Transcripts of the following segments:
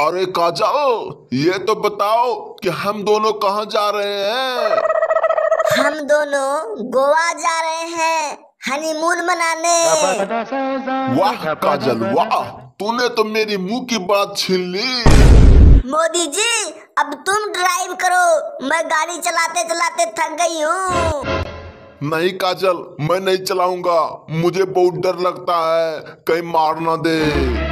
अरे काजल ये तो बताओ कि हम दोनों कहाँ जा रहे हैं हम दोनों गोवा जा रहे हैं हनीमून मनाने वाह काजल वाह तूने तो मेरी मुंह की बात छीन ली मोदी जी अब तुम ड्राइव करो मैं गाड़ी चलाते चलाते थक गई हूँ नहीं काजल मैं नहीं चलाऊंगा मुझे बहुत डर लगता है कहीं मार ना दे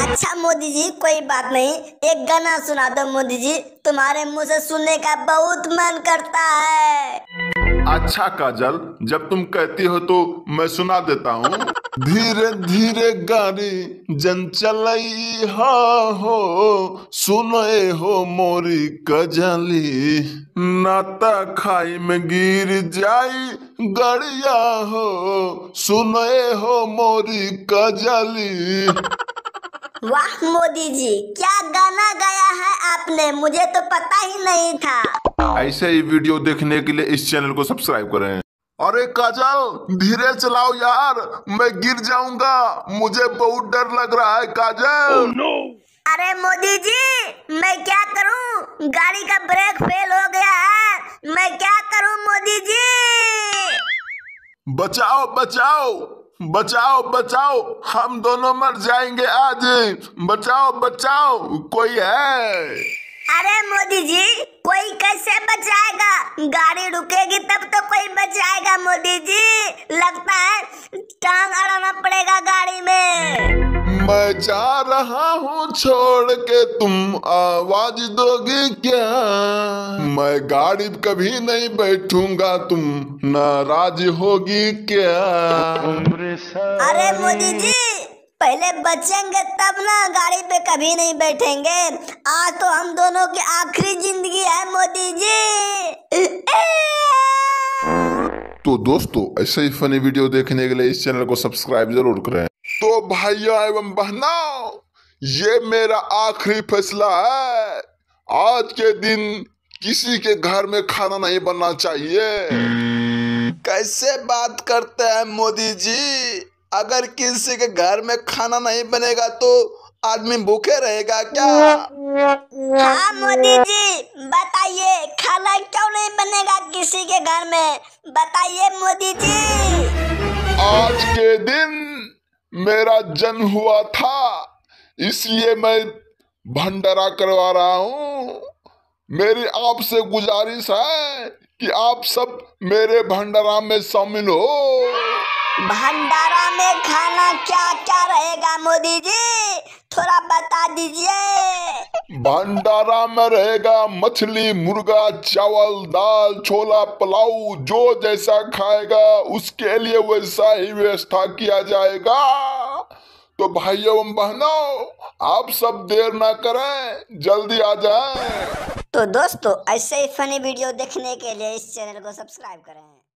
अच्छा मोदी जी कोई बात नहीं एक गाना सुना दो मोदी जी तुम्हारे मुंह से सुनने का बहुत मन करता है अच्छा काजल जब तुम कहती हो तो मैं सुना देता हूँ धीरे धीरे गाड़ी जन चल हो सुने हो मोरी कजली नाता खाई में गिर जाई गड़िया हो सुने हो मोरी कजली वाह मोदी जी क्या गाना गाया है आपने मुझे तो पता ही नहीं था ऐसे ही वीडियो देखने के लिए इस चैनल को सब्सक्राइब करें अरे काजल धीरे चलाओ यार मैं गिर जाऊंगा मुझे बहुत डर लग रहा है काजल oh, no. अरे मोदी जी मैं क्या करूं गाड़ी का ब्रेक फेल हो गया है मैं क्या करूं मोदी जी बचाओ बचाओ बचाओ बचाओ हम दोनों मर जाएंगे आज बचाओ बचाओ कोई है अरे मोदी जी कोई कैसे बचाएगा गाड़ी रुकेगी तब तो कोई बचाएगा मोदी जी लगता है मैं जा रहा हूँ छोड़ के तुम आवाज दोगे क्या मैं गाड़ी कभी नहीं बैठूंगा तुम नाराज होगी क्या अरे मोदी जी पहले बचेंगे तब ना गाड़ी पे कभी नहीं बैठेंगे आज तो हम दोनों की आखिरी जिंदगी है मोदी जी तो दोस्तों ऐसे ही फनी वीडियो देखने के लिए इस चैनल को सब्सक्राइब जरूर करें तो भाइयों एवं बहनों ये मेरा आखिरी फैसला है आज के दिन किसी के घर में खाना नहीं बनना चाहिए कैसे बात करते हैं मोदी जी अगर किसी के घर में खाना नहीं बनेगा तो आदमी भूखे रहेगा क्या हाँ मोदी जी बताइए खाना क्यों नहीं बनेगा किसी के घर में बताइए मोदी जी आज के दिन मेरा जन्म हुआ था इसलिए मैं भंडारा करवा रहा हूं मेरी आपसे गुजारिश है कि आप सब मेरे भंडारा में शामिल हो भंडारा में खाना क्या क्या रहेगा मोदी जी थोड़ा बता दीजिए भंडारा में रहेगा मछली मुर्गा चावल दाल छोला पुलाव जो जैसा खाएगा उसके लिए वैसा ही व्यवस्था किया जाएगा तो भाइयों एवं बहनों आप सब देर ना करें जल्दी आ जाएं। तो दोस्तों ऐसे ही फनी वीडियो देखने के लिए इस चैनल को सब्सक्राइब करें